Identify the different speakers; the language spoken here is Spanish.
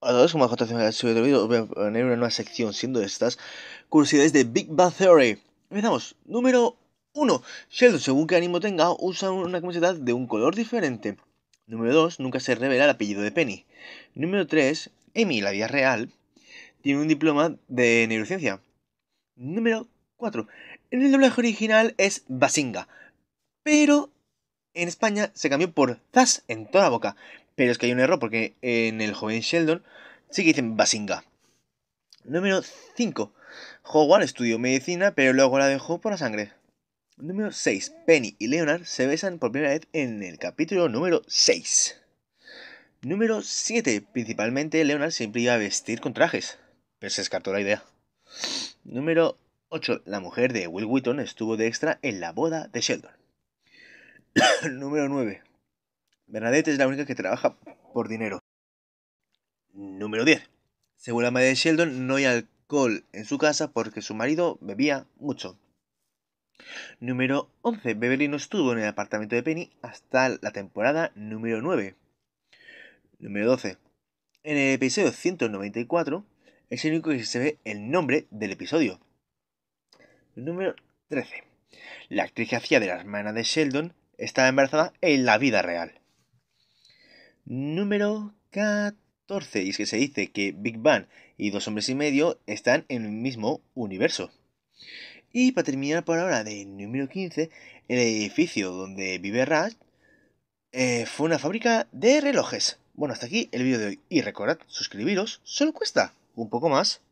Speaker 1: A todos, como a de vídeo, voy a poner una nueva sección siendo estas curiosidades de Big Bad Theory. Empezamos. Número 1. Sheldon, según qué ánimo tenga, usa una camiseta de un color diferente. Número 2. Nunca se revela el apellido de Penny. Número 3. Amy, la vida real, tiene un diploma de neurociencia. Número 4. En el doblaje original es Basinga, pero en España se cambió por Zas en toda la boca. Pero es que hay un error, porque en el joven Sheldon sí que dicen Basinga. Número 5. Howard estudió medicina, pero luego la dejó por la sangre. Número 6. Penny y Leonard se besan por primera vez en el capítulo número 6. Número 7. Principalmente Leonard siempre iba a vestir con trajes, pero se descartó la idea. Número 8. La mujer de Will Wheaton estuvo de extra en la boda de Sheldon. Número 9. Bernadette es la única que trabaja por dinero. Número 10. Según la madre de Sheldon, no hay alcohol en su casa porque su marido bebía mucho. Número 11. Beverly no estuvo en el apartamento de Penny hasta la temporada número 9. Número 12. En el episodio 194 es el único que se ve el nombre del episodio. Número 13. La actriz que hacía de la hermana de Sheldon estaba embarazada en la vida real número 14. Y es que se dice que Big Bang y Dos Hombres y Medio están en el mismo universo. Y para terminar por ahora de número 15, el edificio donde vive Raj eh, fue una fábrica de relojes. Bueno, hasta aquí el vídeo de hoy. Y recordad, suscribiros, solo cuesta un poco más.